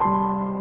you.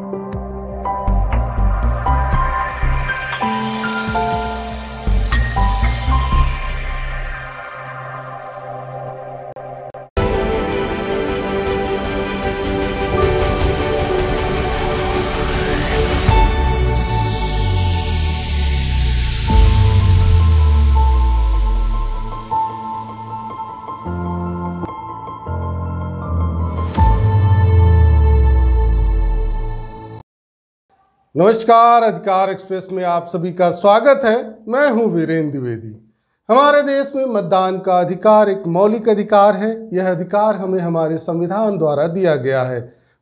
नमस्कार अधिकार express में आप सभी का स्वागत है मैं हूं वीरेंद्र द्विवेदी हमारे देश में मतदान का अधिकार एक मौलिक अधिकार है यह अधिकार हमें हमारे संविधान द्वारा दिया गया है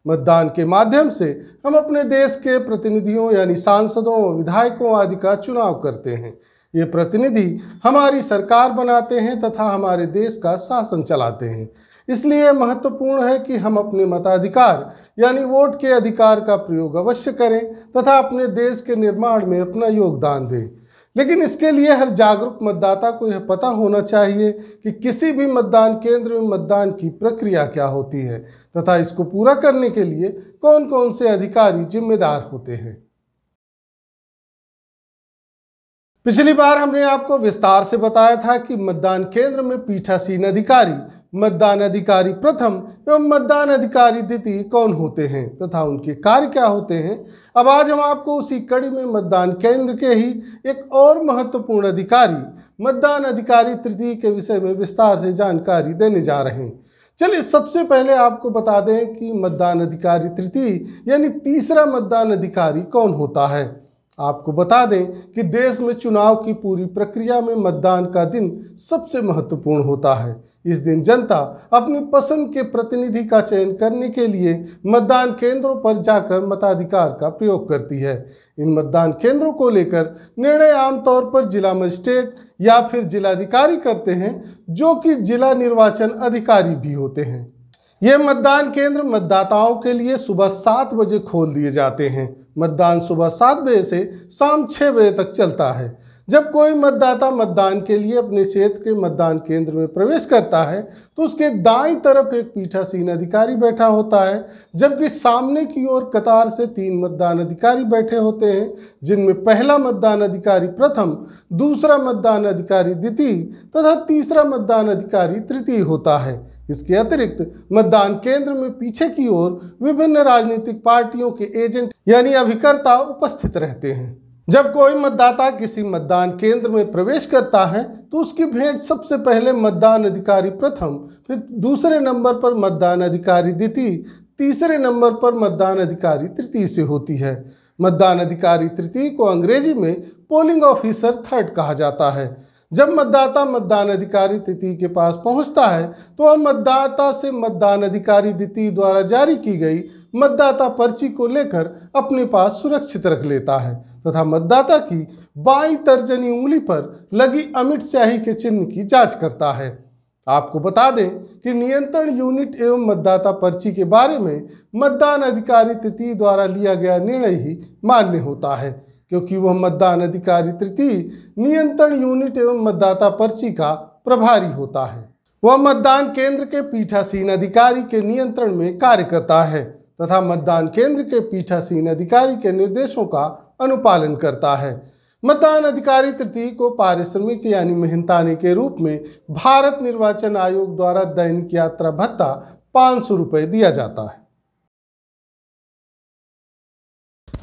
मतदान के माध्यम से हम अपने देश के प्रतिनिधियों यानी सांसदों विधायकों आदि का चुनाव करते हैं ये प्रतिनिधि हमारी सरकार बनाते हैं तथा हमारे देश का शासन चलाते हैं इसलिए महत्वपूर्ण है कि हम अपने मताधिकार यानी वोट के अधिकार का प्रयोग अवश्य करें तथा अपने देश के निर्माण में अपना योगदान दें लेकिन इसके लिए हर जागरूक मतदाता को यह पता होना चाहिए कि किसी भी मतदान केंद्र में मतदान की प्रक्रिया क्या होती है तथा इसको पूरा करने के लिए कौन कौन से अधिकारी जिम्मेदार होते हैं पिछली बार हमने आपको विस्तार से बताया था कि मतदान केंद्र में पीठासीन अधिकारी मतदान अधिकारी प्रथम एवं मतदान अधिकारी द्वितीय कौन होते हैं तथा उनके कार्य क्या होते हैं अब आज हम आपको उसी कड़ी में मतदान केंद्र के ही एक और महत्वपूर्ण अधिकारी मतदान अधिकारी तृतीय के विषय में विस्तार से जानकारी देने जा रहे हैं चलिए सबसे पहले आपको बता दें कि मतदान अधिकारी तृतीय यानी तीसरा मतदान अधिकारी कौन होता है आपको बता दें कि देश में चुनाव की पूरी प्रक्रिया में मतदान का दिन सबसे महत्वपूर्ण होता है इस दिन जनता अपनी पसंद के प्रतिनिधि का चयन करने के लिए मतदान केंद्रों पर जाकर मताधिकार का प्रयोग करती है इन मतदान केंद्रों को लेकर निर्णय आमतौर पर जिला मजिस्ट्रेट या फिर जिलाधिकारी करते हैं जो कि जिला निर्वाचन अधिकारी भी होते हैं ये मतदान केंद्र मतदाताओं के लिए सुबह सात बजे खोल दिए जाते हैं मतदान सुबह सात बजे से शाम छः बजे तक चलता है जब कोई मतदाता मतदान के लिए अपने क्षेत्र के मतदान केंद्र में प्रवेश करता है तो उसके दाई तरफ एक पीठासीन अधिकारी बैठा होता है जबकि सामने की ओर कतार से तीन मतदान अधिकारी बैठे होते हैं जिनमें पहला मतदान अधिकारी प्रथम दूसरा मतदान अधिकारी द्वितीय तथा तीसरा मतदान अधिकारी तृतीय होता है इसके अतिरिक्त मतदान केंद्र में पीछे की ओर विभिन्न राजनीतिक पार्टियों के एजेंट यानी अभिकर्ता उपस्थित रहते हैं जब कोई मतदाता किसी मतदान केंद्र में प्रवेश करता है तो उसकी भेंट सबसे पहले मतदान अधिकारी प्रथम फिर दूसरे नंबर पर मतदान अधिकारी द्वितीय तीसरे नंबर पर मतदान अधिकारी तृतीय से होती है मतदान अधिकारी तृतीय को अंग्रेजी में पोलिंग ऑफिसर थर्ड कहा जाता है जब मतदाता मतदान अधिकारी तृतीय के पास पहुंचता है तो वह मतदाता से मतदान अधिकारी द्वितीय द्वारा जारी की गई मतदाता पर्ची को लेकर अपने पास सुरक्षित रख लेता है तथा मतदाता की बाई तर्जनी उंगली पर लगी अमित स्याही के चिन्ह की जांच करता है आपको बता दें कि नियंत्रण यूनिट एवं मतदाता पर्ची के बारे में मतदान अधिकारी तृतीय द्वारा लिया गया निर्णय ही मान्य होता है क्योंकि वह मतदान अधिकारी तृतीय नियंत्रण यूनिट एवं मतदाता पर्ची का प्रभारी होता है वह मतदान केंद्र के पीठासीन अधिकारी के नियंत्रण में कार्य करता है तथा मतदान केंद्र के पीठासीन अधिकारी के निर्देशों का अनुपालन करता है मतदान अधिकारी तृतीय को पारिश्रमिक यानी मेहनताने के रूप में भारत निर्वाचन आयोग द्वारा दैनिक यात्रा भत्ता पाँच सौ रुपये दिया जाता है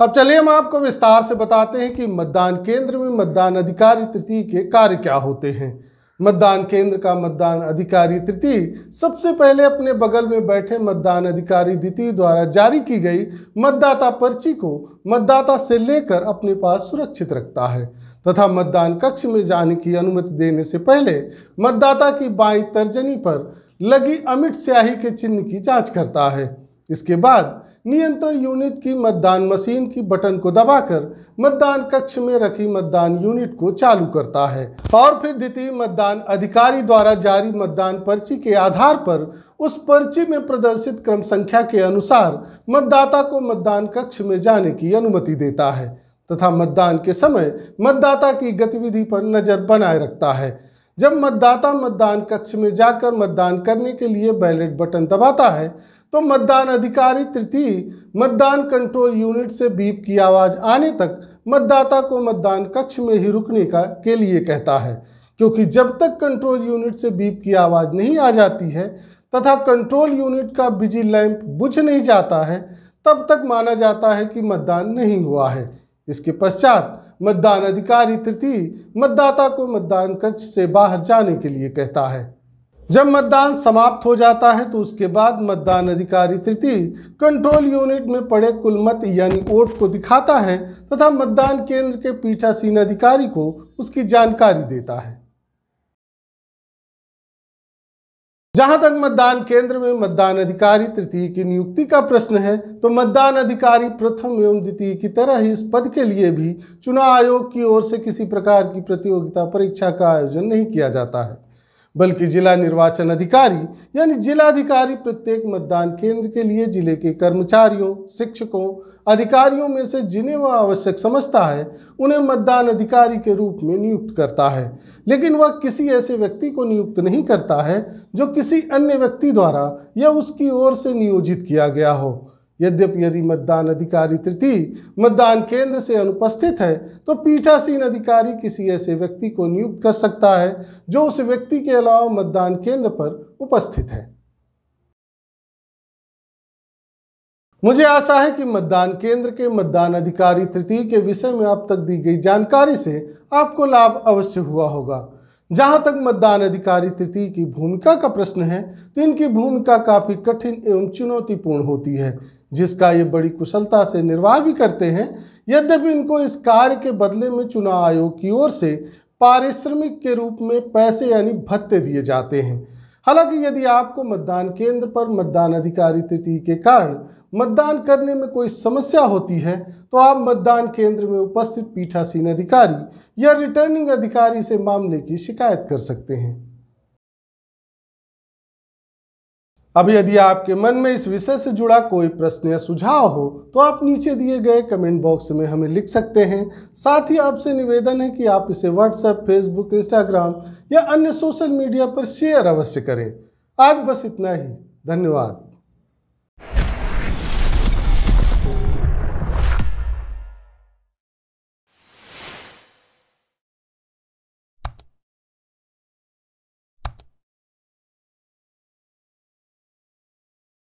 अब चलिए हम आपको विस्तार से बताते हैं कि मतदान केंद्र में मतदान अधिकारी तृतीय के कार्य क्या होते हैं मतदान केंद्र का मतदान अधिकारी तृतीय सबसे पहले अपने बगल में बैठे मतदान अधिकारी द्वितीय द्वारा जारी की गई मतदाता पर्ची को मतदाता से लेकर अपने पास सुरक्षित रखता है तथा मतदान कक्ष में जाने की अनुमति देने से पहले मतदाता की बाई तर्जनी पर लगी अमिट स्याही के चिन्ह की जांच करता है इसके बाद नियंत्रण यूनिट की मतदान मशीन की बटन को दबाकर मतदान कक्ष में रखी मतदान यूनिट को चालू करता है और फिर द्वितीय मतदान अधिकारी द्वारा जारी मतदान पर्ची के आधार पर उस पर्ची में प्रदर्शित क्रम संख्या के अनुसार मतदाता को मतदान कक्ष में जाने की अनुमति देता है तथा मतदान के समय मतदाता की गतिविधि पर नज़र बनाए रखता है जब मतदाता मतदान कक्ष में जाकर मतदान करने के लिए बैलेट बटन दबाता है तो मतदान अधिकारी तृतीय मतदान कंट्रोल यूनिट से बीप की आवाज़ आने तक मतदाता को मतदान कक्ष में ही रुकने का के लिए कहता है क्योंकि जब तक कंट्रोल यूनिट से बीप की आवाज़ नहीं आ जाती है तथा कंट्रोल यूनिट का बिजली लैंप बुझ नहीं जाता है तब तक माना जाता है कि मतदान नहीं हुआ है इसके पश्चात मतदान अधिकारी तृतीय मतदाता को मतदान कक्ष से बाहर जाने के लिए कहता है जब मतदान समाप्त हो जाता है तो उसके बाद मतदान अधिकारी तृतीय कंट्रोल यूनिट में पड़े कुल मत यानी वोट को दिखाता है तथा मतदान केंद्र के पीठासीन अधिकारी को उसकी जानकारी देता है जहां तक मतदान केंद्र में मतदान अधिकारी तृतीय की नियुक्ति का प्रश्न है तो मतदान अधिकारी प्रथम एवं द्वितीय की तरह ही इस पद के लिए भी चुनाव आयोग की ओर से किसी प्रकार की प्रतियोगिता परीक्षा का आयोजन नहीं किया जाता है बल्कि जिला निर्वाचन अधिकारी यानी जिलाधिकारी प्रत्येक मतदान केंद्र के लिए जिले के कर्मचारियों शिक्षकों अधिकारियों में से जिन्हें वह आवश्यक समझता है उन्हें मतदान अधिकारी के रूप में नियुक्त करता है लेकिन वह किसी ऐसे व्यक्ति को नियुक्त नहीं करता है जो किसी अन्य व्यक्ति द्वारा या उसकी ओर से नियोजित किया गया हो यद्यपि यदि मतदान अधिकारी तृतीय मतदान केंद्र से अनुपस्थित है तो पीठासीन अधिकारी किसी ऐसे व्यक्ति को नियुक्त कर सकता है जो उस व्यक्ति के अलावा मतदान केंद्र पर उपस्थित है मुझे आशा है कि मतदान केंद्र के मतदान अधिकारी तृतीय के विषय में आप तक दी गई जानकारी से आपको लाभ अवश्य हुआ होगा जहां तक मतदान अधिकारी तृतीय की भूमिका का प्रश्न है तो इनकी भूमिका काफ़ी कठिन एवं चुनौतीपूर्ण होती है जिसका ये बड़ी कुशलता से निर्वाह भी करते हैं यद्यपि इनको इस कार्य के बदले में चुनाव आयोग की ओर से पारिश्रमिक के रूप में पैसे यानी भत्ते दिए जाते हैं हालांकि यदि आपको मतदान केंद्र पर मतदान अधिकारी तिथि के कारण मतदान करने में कोई समस्या होती है तो आप मतदान केंद्र में उपस्थित पीठासीन अधिकारी या रिटर्निंग अधिकारी से मामले की शिकायत कर सकते हैं अब यदि आपके मन में इस विषय से जुड़ा कोई प्रश्न या सुझाव हो तो आप नीचे दिए गए कमेंट बॉक्स में हमें लिख सकते हैं साथ ही आपसे निवेदन है कि आप इसे व्हाट्सएप फेसबुक इंस्टाग्राम या अन्य सोशल मीडिया पर शेयर अवश्य करें आज बस इतना ही धन्यवाद